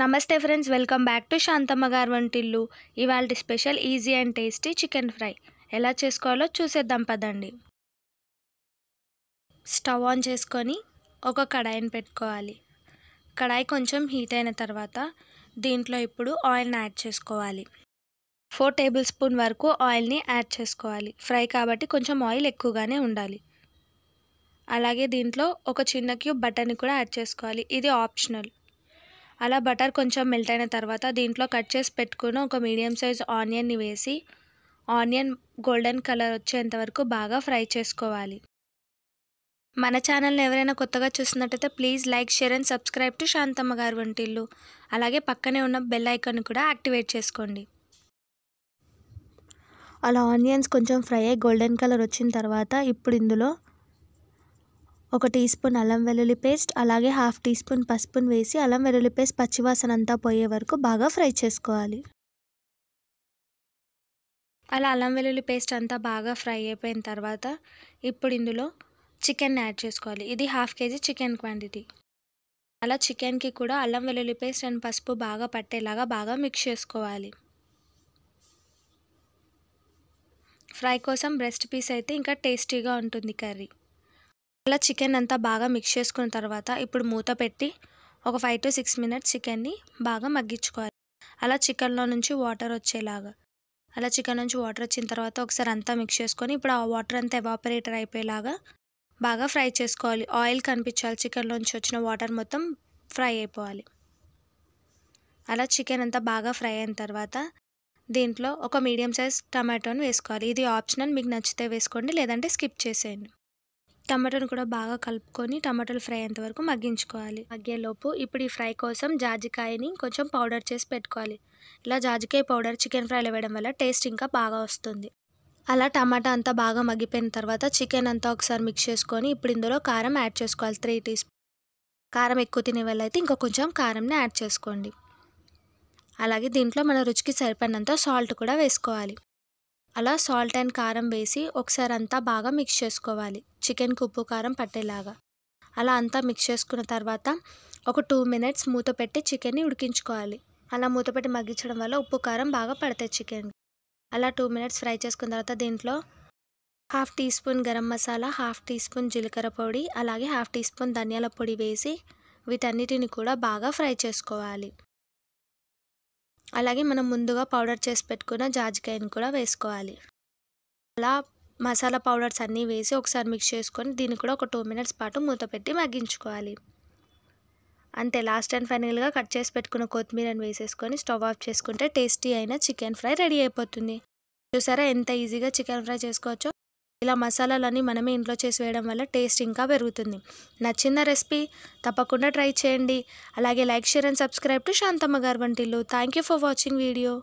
నమస్తే friends welcome back to Shantamma garu Vantillu ఇవాళ special easy and tasty chicken fry ఎలా చేసుకోవాలో చూసేద్దాం పదండి స్టవ్ ఆన్ చేసుకొని ఒక కడాయిని పెట్టుకోవాలి కడాయి కొంచెం హీట్ అయిన తర్వాత దీంట్లో ఇప్పుడు ఆయిల్ని యాడ్ చేసుకోవాలి ఫోర్ టేబుల్ స్పూన్ వరకు ఆయిల్ని యాడ్ చేసుకోవాలి ఫ్రై కాబట్టి కొంచెం ఆయిల్ ఎక్కువగానే ఉండాలి అలాగే దీంట్లో ఒక చిన్న క్యూబ్ బటర్ని కూడా యాడ్ చేసుకోవాలి ఇది ఆప్షనల్ అలా బటర్ కొంచెం మెల్ట్ అయిన తర్వాత దీంట్లో కట్ చేసి పెట్టుకుని ఒక మీడియం సైజ్ ఆనియన్ని వేసి ఆనియన్ గోల్డెన్ కలర్ వచ్చేంత వరకు బాగా ఫ్రై చేసుకోవాలి మన ఛానల్ని ఎవరైనా కొత్తగా చూస్తున్నట్టయితే please like share and subscribe to Shantamma garu Vantillu అలాగే పక్కనే ఉన్న బెల్ ఐకాన్ కూడా యాక్టివేట్ చేసుకోండి అలా ఆనియన్స్ కొంచెం ఫ్రై అయ్యి గోల్డెన్ కలర్ వచ్చిన తర్వాత ఇప్పుడు ఇందులో ఒక టీ స్పూన్ అల్లం వెల్లుల్లి పేస్ట్ అలాగే హాఫ్ టీ స్పూన్ పసుపును వేసి అల్లం వెల్లుల్లి పేస్ట్ పచ్చివాసన అంతా పోయే వరకు బాగా ఫ్రై చేసుకోవాలి అలా అల్లం వెల్లుల్లి పేస్ట్ అంతా బాగా ఫ్రై అయిపోయిన తర్వాత ఇప్పుడు ఇందులో చికెన్ యాడ్ చేసుకోవాలి ఇది హాఫ్ కేజీ చికెన్ క్వాంటిటీ అలా చికెన్కి కూడా అల్లం వెల్లుల్లి పేస్ట్ అండ్ పసుపు బాగా పట్టేలాగా బాగా మిక్స్ చేసుకోవాలి ఫ్రై కోసం బ్రెస్ట్ పీస్ అయితే ఇంకా టేస్టీగా ఉంటుంది కర్రీ ఇలా చికెన్ అంతా బాగా మిక్స్ చేసుకున్న తర్వాత ఇప్పుడు మూత పెట్టి ఒక ఫైవ్ టు సిక్స్ మినిట్స్ చికెన్ని బాగా మగ్గించుకోవాలి అలా చికెన్లో నుంచి వాటర్ వచ్చేలాగా అలా చికెన్ నుంచి వాటర్ వచ్చిన తర్వాత ఒకసారి అంతా మిక్స్ చేసుకొని ఇప్పుడు ఆ వాటర్ అంతా ఎవాపరేటర్ అయిపోయేలాగా బాగా ఫ్రై చేసుకోవాలి ఆయిల్ కనిపించాలి చికెన్లోంచి వచ్చిన వాటర్ మొత్తం ఫ్రై అయిపోవాలి అలా చికెన్ అంతా బాగా ఫ్రై అయిన తర్వాత దీంట్లో ఒక మీడియం సైజ్ టమాటోని వేసుకోవాలి ఇది ఆప్షనల్ మీకు నచ్చితే వేసుకోండి లేదంటే స్కిప్ చేసేయండి టమాటోని కూడా బాగా కలుపుకొని టమాటోలు ఫ్రై అయ్యేంత వరకు మగ్గించుకోవాలి మగ్గేలోపు ఇప్పుడు ఈ ఫ్రై కోసం జాజికాయని కొంచెం పౌడర్ చేసి పెట్టుకోవాలి ఇలా జాజికాయ పౌడర్ చికెన్ ఫ్రైలో వేయడం వల్ల టేస్ట్ ఇంకా బాగా వస్తుంది అలా టమాటా అంతా బాగా మగ్గిపోయిన తర్వాత చికెన్ అంతా ఒకసారి మిక్స్ చేసుకొని ఇప్పుడు ఇందులో కారం యాడ్ చేసుకోవాలి త్రీ టీ స్పూన్ కారం ఎక్కువ తినే అయితే ఇంకా కొంచెం కారంని యాడ్ చేసుకోండి అలాగే దీంట్లో మన రుచికి సరిపడినంత సాల్ట్ కూడా వేసుకోవాలి అలా సాల్ట్ అండ్ కారం వేసి ఒకసారి అంతా బాగా మిక్స్ చేసుకోవాలి చికెన్కి ఉప్పు కారం పట్టేలాగా అలా అంతా మిక్స్ చేసుకున్న తర్వాత ఒక టూ మినిట్స్ మూత పెట్టి చికెన్ని ఉడికించుకోవాలి అలా మూత పెట్టి మగ్గించడం వల్ల ఉప్పు కారం బాగా పడతాయి చికెన్ అలా టూ మినిట్స్ ఫ్రై చేసుకున్న తర్వాత దీంట్లో half teaspoon garam masala half teaspoon జీలకర్ర పొడి అలాగే హాఫ్ టీ స్పూన్ ధనియాల పొడి వేసి వీటన్నిటిని కూడా బాగా ఫ్రై చేసుకోవాలి అలాగే మనం ముందుగా పౌడర్ చేసి పెట్టుకున్న జాజికాయని కూడా వేసుకోవాలి అలా మసాలా పౌడర్స్ అన్నీ వేసి ఒకసారి మిక్స్ చేసుకొని దీన్ని కూడా ఒక టూ మినిట్స్ పాటు మూత పెట్టి మగ్గించుకోవాలి అంతే లాస్ట్ అండ్ ఫైనల్గా కట్ చేసి పెట్టుకున్న కొత్తిమీరని వేసేసుకొని స్టవ్ ఆఫ్ చేసుకుంటే టేస్టీ అయిన చికెన్ ఫ్రై రెడీ అయిపోతుంది చూసారా ఎంత ఈజీగా చికెన్ ఫ్రై చేసుకోవచ్చో ఇలా మసాలాలన్నీ మనమే ఇంట్లో చేసి వేయడం వల్ల టేస్ట్ ఇంకా పెరుగుతుంది నచ్చిన రెసిపీ తప్పకుండా ట్రై చేయండి అలాగే like share and subscribe to Shantamma garu Vantillu thank you for watching video